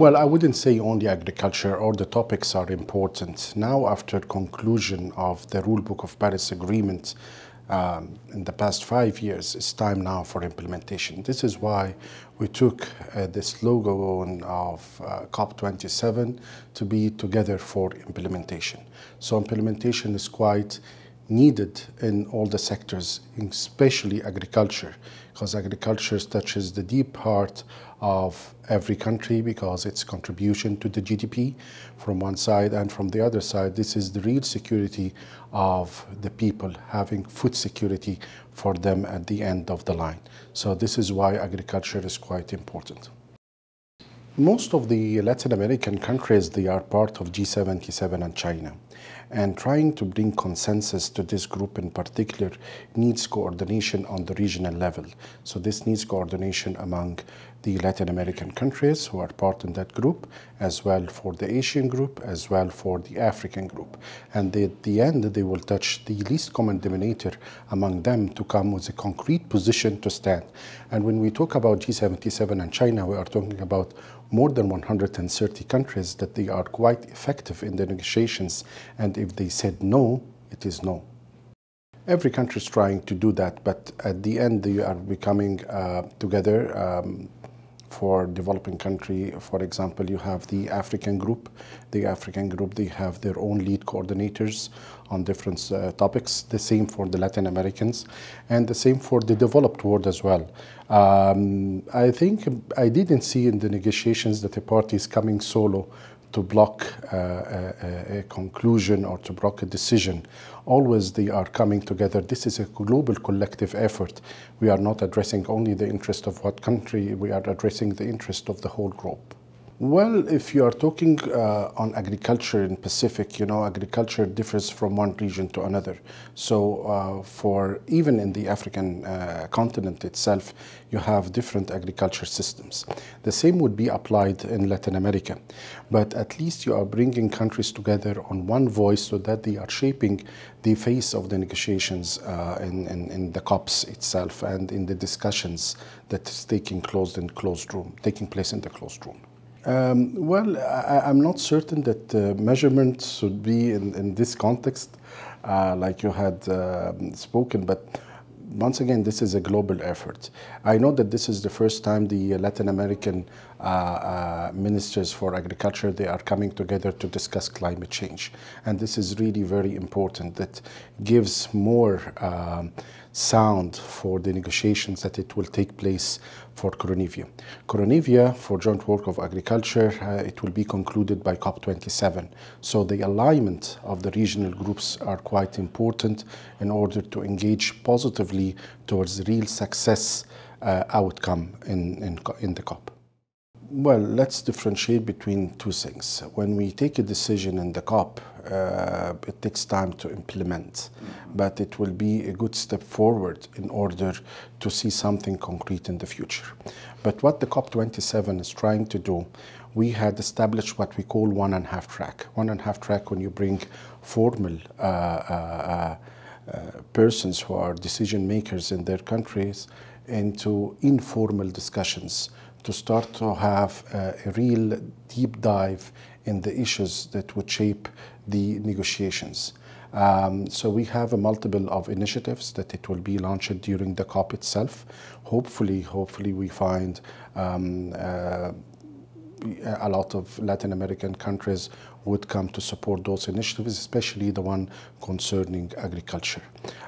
Well, I wouldn't say only agriculture or the topics are important. Now, after conclusion of the Rulebook of Paris Agreement um, in the past five years, it's time now for implementation. This is why we took uh, logo of uh, COP27 to be together for implementation. So implementation is quite needed in all the sectors, especially agriculture, because agriculture touches the deep heart of every country because its contribution to the GDP from one side and from the other side, this is the real security of the people, having food security for them at the end of the line. So this is why agriculture is quite important. Most of the Latin American countries, they are part of G77 and China and trying to bring consensus to this group in particular needs coordination on the regional level. So this needs coordination among the Latin American countries who are part in that group, as well for the Asian group, as well for the African group. And at the end, they will touch the least common denominator among them to come with a concrete position to stand. And when we talk about G77 and China, we are talking about more than 130 countries that they are quite effective in the negotiations and if they said no, it is no. Every country is trying to do that, but at the end, you are becoming uh, together. Um, for developing country, for example, you have the African group. The African group, they have their own lead coordinators on different uh, topics. The same for the Latin Americans, and the same for the developed world as well. Um, I think I didn't see in the negotiations that the party is coming solo to block uh, a, uh, a, conclusion or to block a decision. Always they are coming together. This is a global collective effort. We are not addressing only the interest of what country, we are addressing the interest of the whole group. Well, if you are talking uh, on agriculture in Pacific, you know, agriculture differs from one region to another. So uh, for even in the African uh, continent itself, you have different agriculture systems. The same would be applied in Latin America. But at least you are bringing countries together on one voice so that they are shaping the face of the negotiations uh, in, in, in, the COPs itself and in the discussions that is taking, closed in closed room, taking place in the closed room. Um, well, I, am not certain that uh, measurements should be in, in this context, uh, like you had uh, spoken, but once again, this is a global effort. I know that this is the first time the Latin American uh, uh, ministers for agriculture, they are coming together to discuss climate change. And this is really very important. That gives more um, sound for the negotiations that it will take place for Coronivia. Coronivia, for joint work of agriculture, uh, it will be concluded by COP27. So the alignment of the regional groups are quite important in order to engage positively towards real success uh, outcome in, in, in the COP. Well, let's differentiate between two things. When we take a decision in the COP, uh, it takes time to implement, but it will be a good step forward in order to see something concrete in the future. But what the COP27 is trying to do, we had established what we call one and a half track. One and a half track when you bring formal uh, uh, uh persons who are decision makers in their countries into informal discussions to start to have a real deep dive in the issues that would shape the negotiations. Um, so we have a multiple of initiatives that it will be launched during the COP itself. Hopefully, hopefully we find um, uh, a lot of Latin American countries would come to support those initiatives, especially the one concerning agriculture.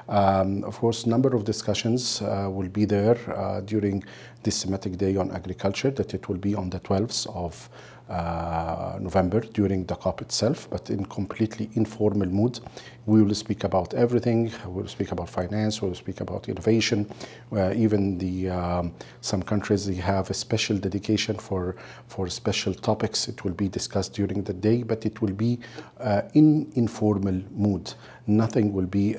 Um, of course, a number of discussions uh, will be there uh, during this thematic day on agriculture that it will be on the 12th of uh, November during the COP itself, but in completely informal mood. We will speak about everything. We'll speak about finance. We'll speak about innovation. Uh, even the um, some countries they have a special dedication for for special topics. It will be discussed during the day, but it will be uh, in informal mood. Nothing will be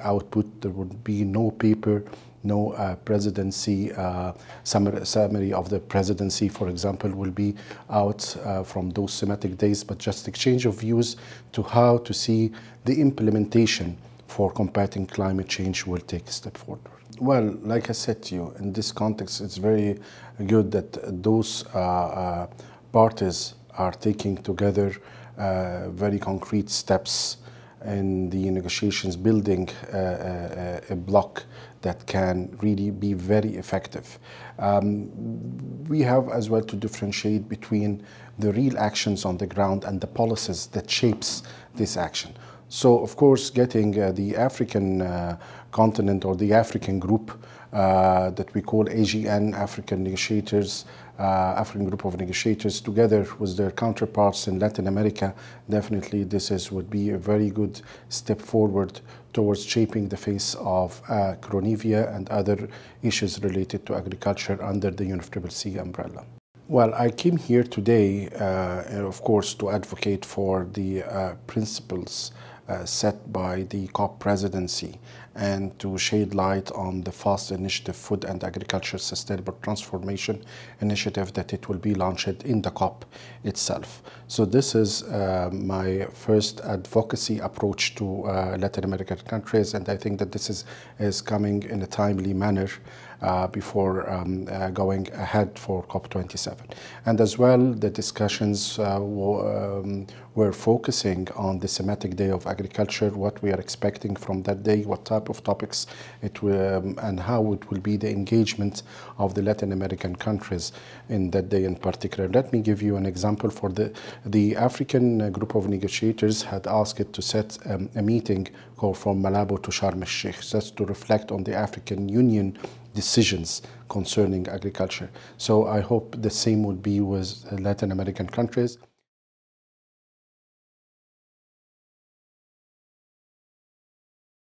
output. There will be no paper no uh, presidency uh, summary, summary, of the presidency, for example, will be out uh, from those thematic days, but just exchange of views to how to see the implementation for combating climate change will take a step forward. Well, like I said to you, in this context, it's very good that those uh, uh, parties are taking together uh, very concrete steps in the negotiations building a, uh, a, uh, uh, a block that can really be very effective. Um, we have as well to differentiate between the real actions on the ground and the policies that shapes this action. So, of course, getting uh, the African uh, continent or the African group uh, that we call AGN, African Negotiators, uh, African Group of Negotiators, together with their counterparts in Latin America, definitely this is, would be a very good step forward towards shaping the face of uh, Cronivia and other issues related to agriculture under the UNFCCC umbrella. Well, I came here today, uh, of course, to advocate for the uh, principles uh, set by the COP presidency and to shed light on the FAST initiative, Food and Agriculture Sustainable Transformation Initiative that it will be launched in the COP itself. So this is uh, my first advocacy approach to uh, Latin American countries and I think that this is, is coming in a timely manner uh, before um, uh, going ahead for COP27. And as well, the discussions uh, um, were focusing on the thematic day of agriculture, what we are expecting from that day, what type of topics it will, um, and how it will be the engagement of the Latin American countries in that day in particular. Let me give you an example for the, the African uh, group of negotiators had asked to set um, a meeting called from Malabo to Sharm el-Sheikh just to reflect on the African Union decisions concerning agriculture. So I hope the same would be with Latin American countries.